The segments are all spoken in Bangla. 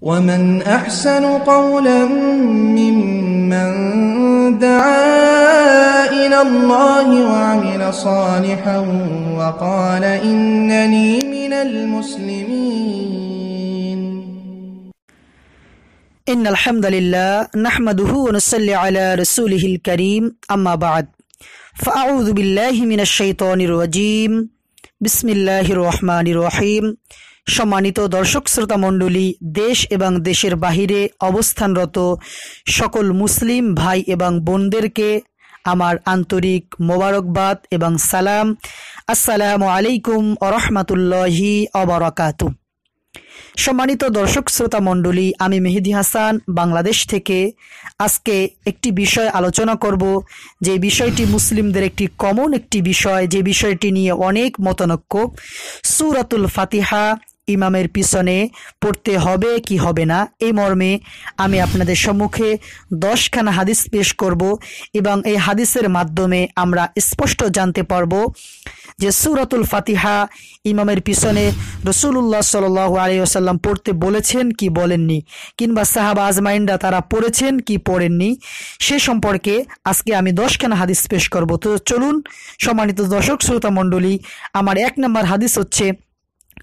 ومن أحسن قولا ممن دعا إلى الله وعمل صالحا وقال إنني من المسلمين إن الحمد لله نحمده ونصلي على رسوله الكريم أما بعد فأعوذ بالله من الشيطان الرجيم বিসমিল্লাহ রহমান রহিম সম্মানিত দর্শক শ্রোতা মণ্ডলী দেশ এবং দেশের বাহিরে অবস্থানরত সকল মুসলিম ভাই এবং বোনদেরকে আমার আন্তরিক মোবারকবাদ এবং সালাম আসসালামু আলাইকুম আরহামতুল্লাহি অবরাকাতু সম্মানিত দর্শক শ্রোতা মণ্ডলী আমি মেহেদি হাসান বাংলাদেশ থেকে আজকে একটি বিষয় আলোচনা করব যে বিষয়টি মুসলিমদের একটি কমন একটি বিষয় যে বিষয়টি নিয়ে অনেক মতনক্য সুরাতুল ফাতিহা ইমামের পিছনে পড়তে হবে কি হবে না এই মর্মে আমি আপনাদের সম্মুখে দশখানা হাদিস পেশ করব এবং এই হাদিসের মাধ্যমে আমরা স্পষ্ট জানতে পারব যে সুরাতুল ফাতিহা ইমামের পিছনে রসুল্লাহ সাল আলিয়াল্লাম পড়তে বলেছেন কি বলেননি কিংবা সাহাবা আজমাইনরা তারা পড়েছেন কি পড়েননি সে সম্পর্কে আজকে আমি দশখানা হাদিস পেশ করব তো চলুন সম্মানিত দর্শক শ্রোতা মণ্ডলী আমার এক নম্বর হাদিস হচ্ছে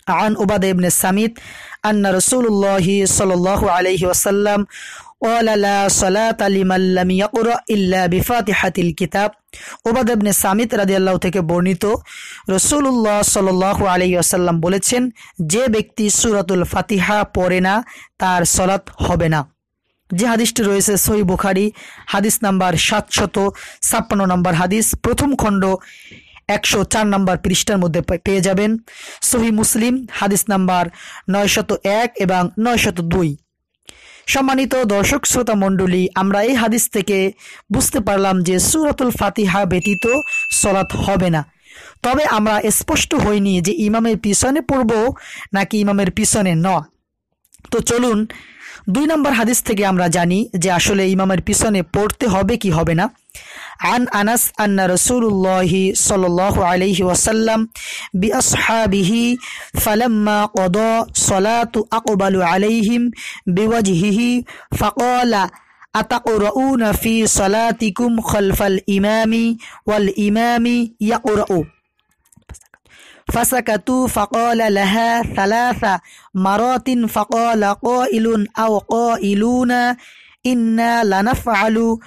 عن عبادة بن السميت أن رسول الله صلى الله عليه وسلم قال لا صلاة لمن لم يقرأ إلا بفاتحة الكتاب ওবাদ ইবনে সামিত রাদিয়াল্লাহু থেকে বর্ণিত রসুল্লাহ সাল্লাহ আলাইসাল্লাম বলেছেন যে ব্যক্তি সুরাতুল ফাতিহা পড়ে না তার সলাৎ হবে না যে হাদিসটি রয়েছে সই বুখারি হাদিস নাম্বার সাতশত ছাপ্পান্ন নম্বর হাদিস প্রথম খণ্ড একশো চার নম্বর পৃষ্ঠার মধ্যে পেয়ে যাবেন সহি মুসলিম হাদিস নাম্বার নয়শত এক এবং নয়শত দুই সম্মানিত দর্শক শ্রোতা মণ্ডলী আমরা এই হাদিস থেকে বুঝতে পারলাম যে সুরাতুল ফাতিহা ব্যতীত সলাৎ হবে না তবে আমরা স্পষ্ট হইনি যে ইমামের পিছনে পড়ব নাকি ইমামের পিছনে ন তো চলুন দুই নম্বর হাদিস থেকে আমরা জানি যে আসলে ইমামের পিছনে পড়তে হবে কি হবে না আন আনাস আন্না রসুল্লাহি সাল আলহি ওয়াসাল্লাম বি আসহাবিহি ফালাম্মা কদ সলাতু আকবালু আলাইহিম বিওয়াজহিহি ফাকলা আতাকুরউনা ফি সলাতিকুম খলফাল ইমামি ওয়াল ইমামি ইয়াকুরউ فسكتوا فقال لها ثلاث مرات فقال قائل أو قائلون إنا لنفعل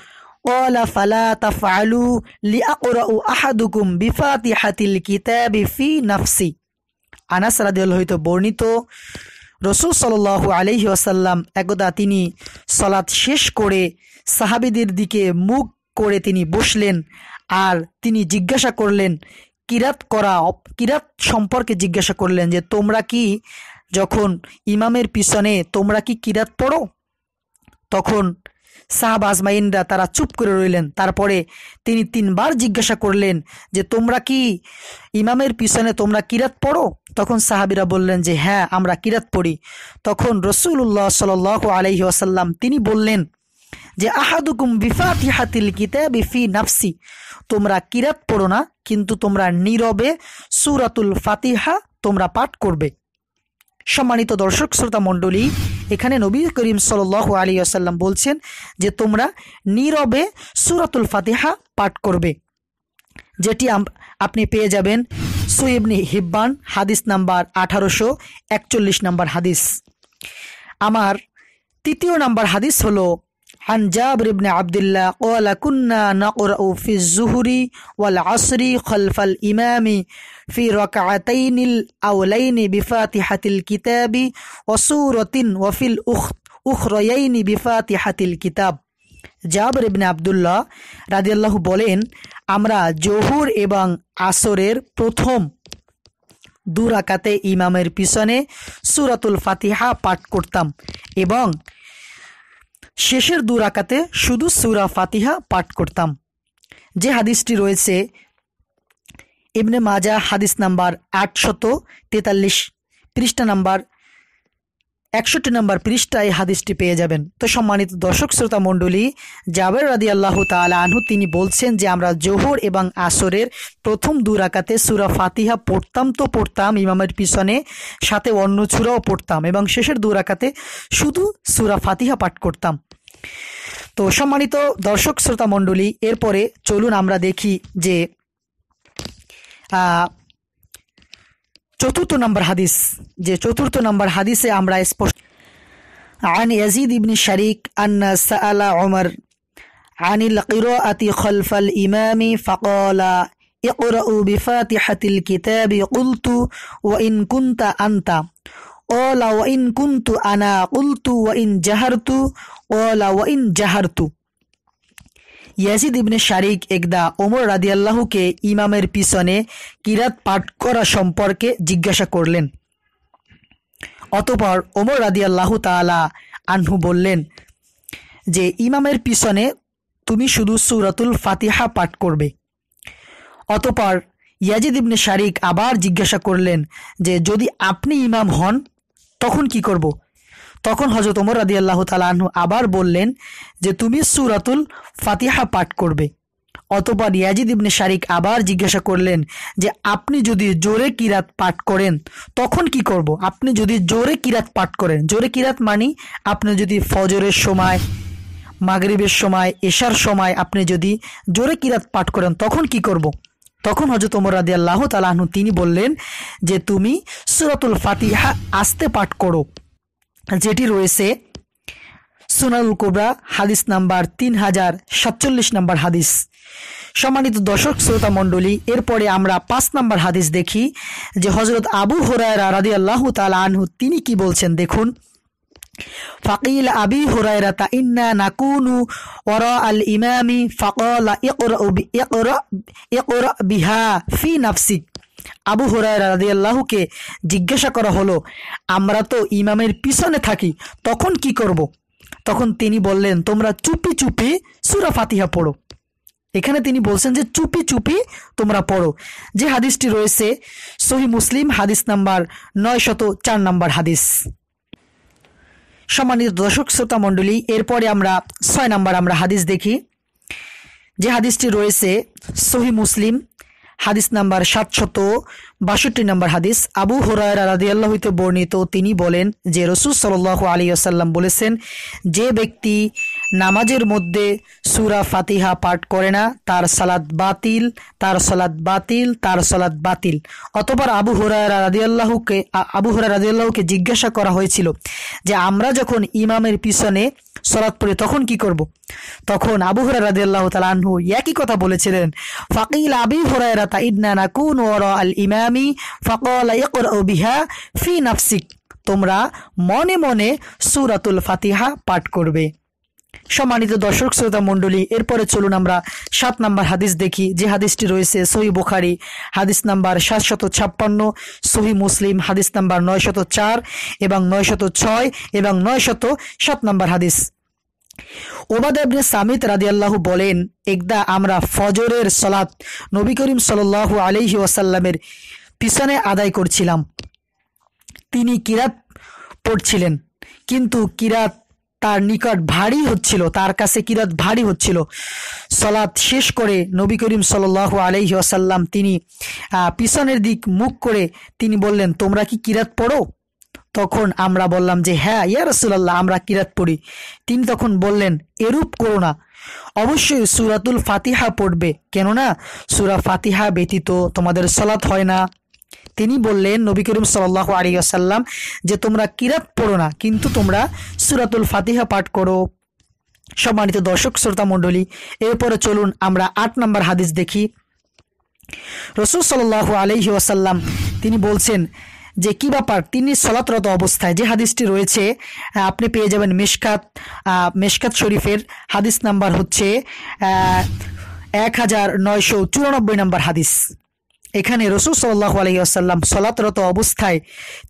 قال فلا تفعلوا لأقرأ أحدكم بفاتحة الكتاب في نفسي আনাস রাদিয়াল্লাহ হইতে বর্ণিত রসুল সাল্লাহ আলহি আসাল্লাম একদা তিনি সলাৎ শেষ করে সাহাবিদের দিকে মুখ করে তিনি বসলেন আর তিনি জিজ্ঞাসা করলেন কিরাত করা কিরাত সম্পর্কে জিজ্ঞাসা করলেন যে তোমরা কি যখন ইমামের পিছনে তোমরা কি কিরাত পড়ো তখন সাহাব আজমাইনরা তারা চুপ করে রইলেন তারপরে তিনি তিনবার জিজ্ঞাসা করলেন যে তোমরা কি ইমামের পিছনে তোমরা কিরাত পড়ো তখন সাহাবিরা বললেন যে হ্যাঁ আমরা কিরাত পড়ি তখন রসুল্লাহ সাল আলহি আসাল্লাম তিনি বললেন যে আহাদুকুম বিফাতি হাতিল কিতাব ফি নাফসি তোমরা কিরাত পড়ো না কিন্তু তোমরা নীরবে সুরাতুল ফাতিহা তোমরা পাঠ করবে সম্মানিত দর্শক শ্রোতা মণ্ডলী এখানে নবী করিম সাল আলী আসাল্লাম বলছেন যে তোমরা নীরবে সুরাতুল ফাতিহা পাঠ করবে যেটি আপনি পেয়ে যাবেন সুইবনি হিব্বান হাদিস নাম্বার আঠারোশো একচল্লিশ নাম্বার হাদিস আমার তৃতীয় নাম্বার হাদিস হলো عن جابر بن عبد الله قال كنا نقرأ في الزهر والعصر خلف الإمام في ركعتين الأولين بفاتحة الكتاب وسورة وفي الأخريين بفاتحة الكتاب জাবর ইবনে আবদুল্লাহ রাজিয়াল্লাহ বলেন আমরা জহুর এবং আসরের প্রথম দু রাকাতে ইমামের পিছনে সুরাতুল ফাতিহা পাঠ করতাম এবং শেষের দু রাকাতে শুধু সুরা ফাতিহা পাঠ করতাম যে হাদিসটি রয়েছে ইবনে মাজা হাদিস নাম্বার আটশত তেতাল্লিশ পৃষ্ঠা নাম্বার একষট্টি নম্বর পৃষ্ঠায় হাদিসটি পেয়ে যাবেন তো সম্মানিত দর্শক শ্রোতা মণ্ডলী জাবের রাদি আল্লাহ তালা আনহু তিনি বলছেন যে আমরা জোহর এবং আসরের প্রথম দুরাকাতে সুরা ফাতিহা পড়তাম তো পড়তাম ইমামের পিছনে সাথে অন্য ছুরাও পড়তাম এবং শেষের দুরাকাতে শুধু সুরা ফাতিহা পাঠ করতাম তো সম্মানিত দর্শক শ্রোতা মণ্ডলী এরপরে চলুন আমরা দেখি যে চতুর্থ নম্বর হাদিস যে চতুর্থ নম্বর হাদিসে আমরা স্পষ্ট عن يزيد بن شريك أن سأل عمر عن القراءة خلف الإمام فقال اقرأوا بفاتحة الكتاب قلت وإن كنت أنت ওলা ইন কুন্তু আনা কুলতু ওয়াইন জাহারতু ওলা ইন জাহারতু ইয়াসিদ ইবনে শারিক একদা ওমর আল্লাহকে ইমামের পিছনে কিরাত পাঠ করা সম্পর্কে জিজ্ঞাসা করলেন অতপর ওমর আল্লাহ তালা আনহু বললেন যে ইমামের পিছনে তুমি শুধু সুরাতুল ফাতিহা পাঠ করবে অতপর ইয়াজিদ ইবনে শারিক আবার জিজ্ঞাসা করলেন যে যদি আপনি ইমাম হন তখন কি করব। তখন হজরত ওমর রাদি আল্লাহ তালাহু আবার বললেন যে তুমি সুরাতুল ফাতিহা পাঠ করবে অতপর ইয়াজিদ ইবনে শারিক আবার জিজ্ঞাসা করলেন যে আপনি যদি জোরে কিরাত পাঠ করেন তখন কি করব। আপনি যদি জোরে কিরাত পাঠ করেন জোরে কিরাত মানি আপনি যদি ফজরের সময় মাগরিবের সময় এশার সময় আপনি যদি জোরে কিরাত পাঠ করেন তখন কি করব। তখন হজরত ওমর রাদি আল্লাহ তালাহনু তিনি বললেন যে তুমি সুরাতুল ফাতিহা আস্তে পাঠ করো যেটি রয়েছে সোনারুল কোবরা হাদিস নাম্বার তিন হাজার সাতচল্লিশ নাম্বার হাদিস সম্মানিত দর্শক শ্রোতা মণ্ডলী এরপরে আমরা পাঁচ নাম্বার হাদিস দেখি যে হজরত আবু হরায়রা রাদি আল্লাহ তালা তিনি কি বলছেন দেখুন فقيل أبي هريرة إنا نكون وراء الإمام فقال اقرأ, اقرأ, اقرأ بها في نفسك আবু হুরায়রা রাদিয়াল্লাহুকে জিজ্ঞাসা করা হলো আমরা তো ইমামের পিছনে থাকি তখন কি করব। তখন তিনি বললেন তোমরা চুপি চুপি সুরা ফাতিহা পড়ো এখানে তিনি বলছেন যে চুপি চুপি তোমরা পড়ো যে হাদিসটি রয়েছে সহি মুসলিম হাদিস নাম্বার নয় শত চার নাম্বার হাদিস সম্মানিত দর্শক শ্রোতা মণ্ডলী এরপরে আমরা ছয় নম্বর আমরা হাদিস দেখি যে হাদিসটি রয়েছে সহি মুসলিম হাদিস নাম্বার সাতশত বাষট্টি নাম্বার হাদিস আবু হরায়রা আল্লাহ হইতে বর্ণিত তিনি বলেন যে রসুল সাল আলী আসাল্লাম বলেছেন যে ব্যক্তি নামাজের মধ্যে সুরা ফাতিহা পাঠ করে না তার সালাদ বাতিল তার সালাদ বাতিল তার সালাদ বাতিল অতপর আবু হুরায়রা রাজিয়াল্লাহুকে আবু হরায় রাজিয়াল্লাহুকে জিজ্ঞাসা করা হয়েছিল যে আমরা যখন ইমামের পিছনে সলাৎ পড়ে তখন কি করব। তখন আবু হরাই রাজিয়াল্লাহ আনহু একই কথা বলেছিলেন ফাকিল আবি হরায়রা তা ইদনানা কুন ওর আল ইমামি ফকল বিহা ফি নাফসিক তোমরা মনে মনে সুরাতুল ফাতিহা পাঠ করবে সম্মানিত দর্শক শ্রোতা মণ্ডলী এরপরে চলুন আমরা সাত নাম্বার হাদিস দেখি যে হাদিসটি রয়েছে সহি বুখারি হাদিস নাম্বার সাতশত ছাপ্পান্ন সহি মুসলিম হাদিস নাম্বার নয়শত চার এবং নয়শত ছয় এবং নয়শত সাত নাম্বার হাদিস ওবাদাবনে সামিত রাদিয়াল্লাহু বলেন একদা আমরা ফজরের সলাত নবী করিম সাল্লাল্লাহু আলহি ওয়াসাল্লামের পিছনে আদায় করছিলাম তিনি কিরাত পড়ছিলেন কিন্তু কিরাত তার নিকট ভারী হচ্ছিল তার কাছে কিরাত ভারী হচ্ছিল সলাদ শেষ করে নবী করিম সাল্লাহ আলহি আসাল্লাম তিনি পিছনের দিক মুখ করে তিনি বললেন তোমরা কি কিরাত পড়ো তখন আমরা বললাম যে হ্যাঁ ইয়া আমরা কিরাত পড়ি তিনি তখন বললেন এরূপ করো না অবশ্যই সুরাতুল ফাতিহা পড়বে কেননা সুরা ফাতিহা ব্যতীত তোমাদের সলাৎ হয় না তিনি বললেন নবী করিম সাল্লাহ আলী আসাল্লাম যে তোমরা কিরাত পড়ো না কিন্তু তোমরা সুরাতুল ফাতিহা পাঠ করো সম্মানিত দর্শক শ্রোতা মণ্ডলী এরপরে চলুন আমরা আট নম্বর হাদিস দেখি রসুল সাল্লাহ আলহি আসাল্লাম তিনি বলছেন যে কি ব্যাপার তিনি সলাতরত অবস্থায় যে হাদিসটি রয়েছে আপনি পেয়ে যাবেন মেশকাত মেশকাত শরীফের হাদিস নাম্বার হচ্ছে এক হাজার নয়শো চুরানব্বই নম্বর হাদিস এখানে রসুল সাল্লাহ আলহিহাসাল্লাম সলাতরত অবস্থায়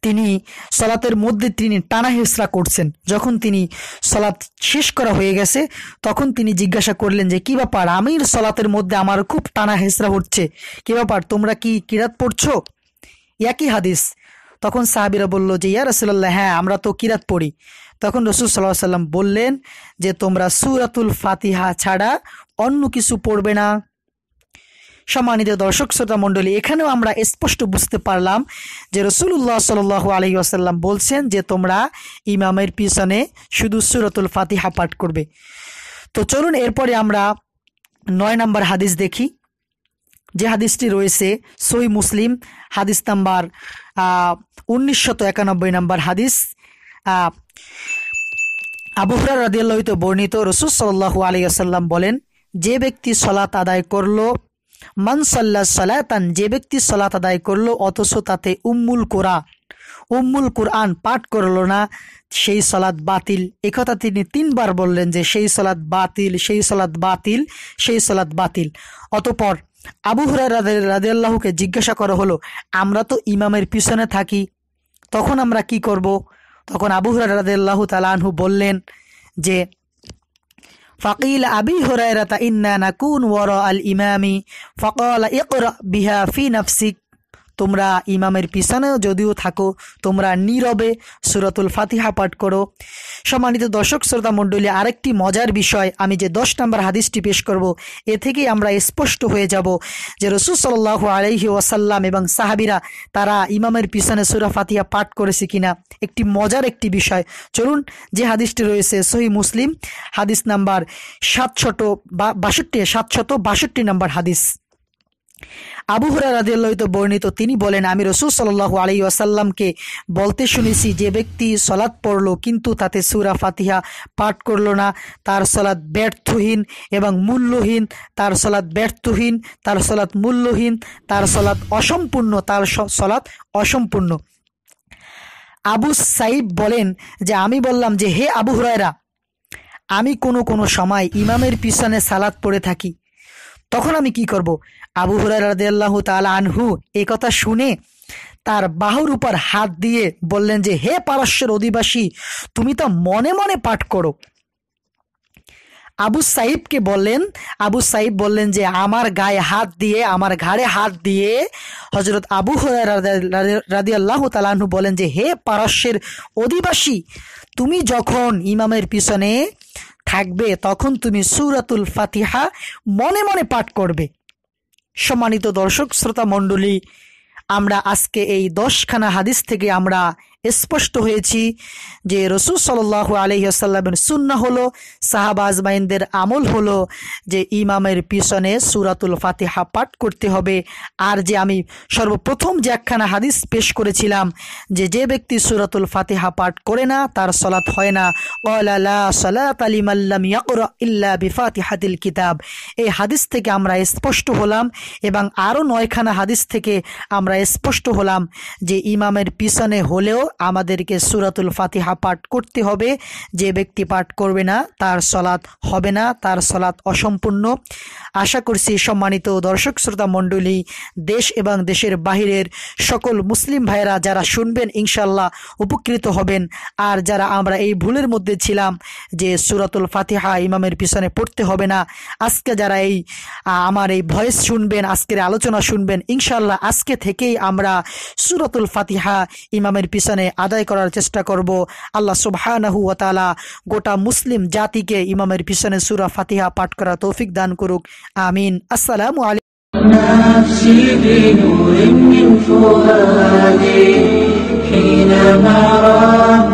তিনি সলাতের মধ্যে তিনি টানা হেসরা করছেন যখন তিনি সলাত শেষ করা হয়ে গেছে তখন তিনি জিজ্ঞাসা করলেন যে কী ব্যাপার আমির সলাতের মধ্যে আমার খুব টানা হেসরা হচ্ছে কী ব্যাপার তোমরা কি কিরাত পড়ছো একই হাদিস তখন সাহাবিরা বলল যে ইয়া রসুল্লাহ হ্যাঁ আমরা তো কিরাত পড়ি তখন রসুল সাল্লাহ সাল্লাম বললেন যে তোমরা সুরাতুল ফাতিহা ছাড়া অন্য কিছু পড়বে না সম্মানিত দর্শক শ্রোতা মণ্ডলী এখানেও আমরা স্পষ্ট বুঝতে পারলাম যে রসুল্লাহ সাল আলহি আসাল্লাম বলছেন যে তোমরা ইমামের পিছনে শুধু সুরতুল ফাতিহা পাঠ করবে তো চলুন এরপরে আমরা নয় নম্বর হাদিস দেখি যে হাদিসটি রয়েছে সই মুসলিম হাদিস নাম্বার উনিশশত একানব্বই নম্বর হাদিস আবুহরা রদিয়াল্লাহিত বর্ণিত রসুল সাল্লাহু আলিয়াসাল্লাম বলেন যে ব্যক্তি সলাত আদায় করলো মানসাল্লা সালাতান যে ব্যক্তি সলাত আদায় করলো অথচ তাতে উম্মুল কোরআ উম্মুল কোরআন পাঠ করলো না সেই সলাদ বাতিল একথা তিনি তিনবার বললেন যে সেই সলাদ বাতিল সেই সলাদ বাতিল সেই সলাদ বাতিল অতপর আবু হুরাই রাজিয়াল্লাহকে জিজ্ঞাসা করা হলো আমরা তো ইমামের পিছনে থাকি তখন আমরা কি করব তখন আবু হুরাই রাজিয়াল্লাহ তালাহু বললেন যে فقيل أبي هريرة إنا نكون وراء الإمام فقال اقرأ بها في نفسك তোমরা ইমামের পিছানেও যদিও থাকো তোমরা নীরবে সুরাতুল ফাতিহা পাঠ করো সম্মানিত দর্শক শ্রোতা মণ্ডলী আরেকটি মজার বিষয় আমি যে দশ নম্বর হাদিসটি পেশ করব এ থেকেই আমরা স্পষ্ট হয়ে যাব যে রসুল সাল্লাহ আলহি ওয়াসাল্লাম এবং সাহাবিরা তারা ইমামের পিছনে সুরা ফাতিহা পাঠ করেছে কিনা একটি মজার একটি বিষয় চলুন যে হাদিসটি রয়েছে সহি মুসলিম হাদিস নাম্বার সাতশত বাষট্টি সাতশত বাষট্টি নাম্বার হাদিস আবু হুরা রাজিয়াল্লাহিত বর্ণিত তিনি বলেন আমি রসুল সাল্লাহ আলী আসাল্লামকে বলতে শুনেছি যে ব্যক্তি সলাৎ পড়ল কিন্তু তাতে সুরা ফাতিহা পাঠ করল না তার সলাৎ ব্যর্থহীন এবং মূল্যহীন তার সলাৎ ব্যর্থহীন তার সলাৎ মূল্যহীন তার সলাৎ অসম্পূর্ণ তার সলাৎ অসম্পূর্ণ আবু সাইব বলেন যে আমি বললাম যে হে আবু হুরায়রা আমি কোনো কোনো সময় ইমামের পিছনে সালাদ পড়ে থাকি তখন আমি কি করব আবু হুরাই রাজিয়াল্লাহ তালা আনহু এ কথা শুনে তার বাহুর উপর হাত দিয়ে বললেন যে হে পারস্যের অধিবাসী তুমি তা মনে মনে পাঠ করো আবু সাইবকে বললেন আবু সাইব বললেন যে আমার গায়ে হাত দিয়ে আমার ঘাড়ে হাত দিয়ে হজরত আবু রাদি আল্লাহ তালাহু বলেন যে হে পারস্যের অধিবাসী তুমি যখন ইমামের পিছনে থাকবে তখন তুমি সুরাতুল ফাতিহা মনে মনে পাঠ করবে সম্মানিত দর্শক শ্রোতা মণ্ডলী আমরা আজকে এই দশখানা হাদিস থেকে আমরা স্পষ্ট হয়েছি যে রসুল সাল্লাহ আলহিহাসাল্লামের সুন্না হলো সাহাব আজমাইনদের আমল হলো যে ইমামের পিছনে সুরাতুল ফাতিহা পাঠ করতে হবে আর যে আমি সর্বপ্রথম যে একখানা হাদিস পেশ করেছিলাম যে যে ব্যক্তি সুরাতুল ফাতিহা পাঠ করে না তার সলাৎ হয় না ফাতিহাতিল ইল্লা কিতাব এই হাদিস থেকে আমরা স্পষ্ট হলাম এবং আরও নয়খানা হাদিস থেকে আমরা স্পষ্ট হলাম যে ইমামের পিছনে হলেও আমাদেরকে সুরাতুল ফাতিহা পাঠ করতে হবে যে ব্যক্তি পাঠ করবে না তার সলাৎ হবে না তার সলাৎ অসম্পূর্ণ আশা করছি সম্মানিত দর্শক শ্রোতা মণ্ডলী দেশ এবং দেশের বাহিরের সকল মুসলিম ভাইরা যারা শুনবেন ইনশাল্লাহ উপকৃত হবেন আর যারা আমরা এই ভুলের মধ্যে ছিলাম যে সুরাতুল ফাতিহা ইমামের পিছনে পড়তে হবে না আজকে যারা এই আমার এই ভয়েস শুনবেন আজকের আলোচনা শুনবেন ইনশাল্লাহ আজকে থেকেই আমরা সুরাতুল ফাতিহা ইমামের পিছনে এখানে আদায় করার চেষ্টা করব আল্লাহ সুবহানাহু ওয়া তাআলা গোটা মুসলিম জাতিকে ইমামের পিছনে সূরা ফাতিহা পাঠ করা তৌফিক দান করুক আমিন আসসালামু আলাইকুম نفسي بنور من فؤادي حينما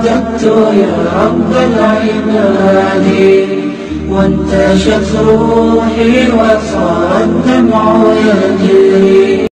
رددت يا رب العباد وانتشت روحي وصار الدمع يجري